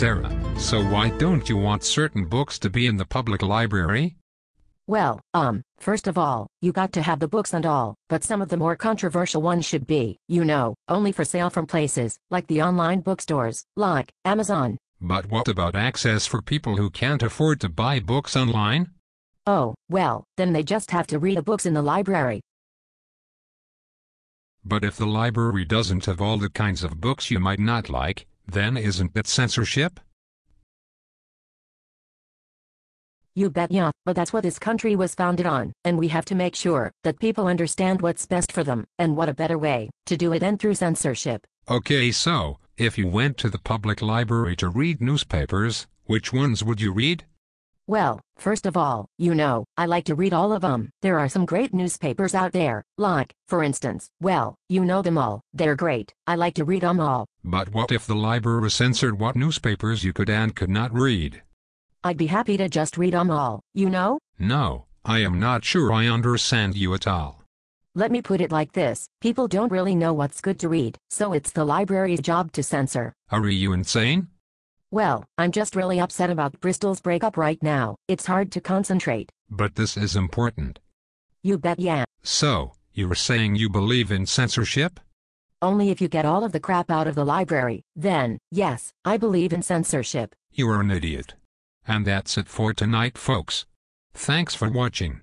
Sarah, so why don't you want certain books to be in the public library? Well, um, first of all, you got to have the books and all, but some of the more controversial ones should be, you know, only for sale from places, like the online bookstores, like Amazon. But what about access for people who can't afford to buy books online? Oh, well, then they just have to read the books in the library. But if the library doesn't have all the kinds of books you might not like, then isn't that censorship? You bet yeah, but that's what this country was founded on, and we have to make sure that people understand what's best for them, and what a better way to do it than through censorship. Okay so, if you went to the public library to read newspapers, which ones would you read? Well, first of all, you know, I like to read all of them. There are some great newspapers out there, like, for instance, well, you know them all. They're great. I like to read them all. But what if the library censored what newspapers you could and could not read? I'd be happy to just read them all, you know? No, I am not sure I understand you at all. Let me put it like this, people don't really know what's good to read, so it's the library's job to censor. Are you insane? Well, I'm just really upset about Bristol's breakup right now. It's hard to concentrate. But this is important. You bet yeah. So, you're saying you believe in censorship? Only if you get all of the crap out of the library, then, yes, I believe in censorship. You are an idiot. And that's it for tonight folks. Thanks for watching.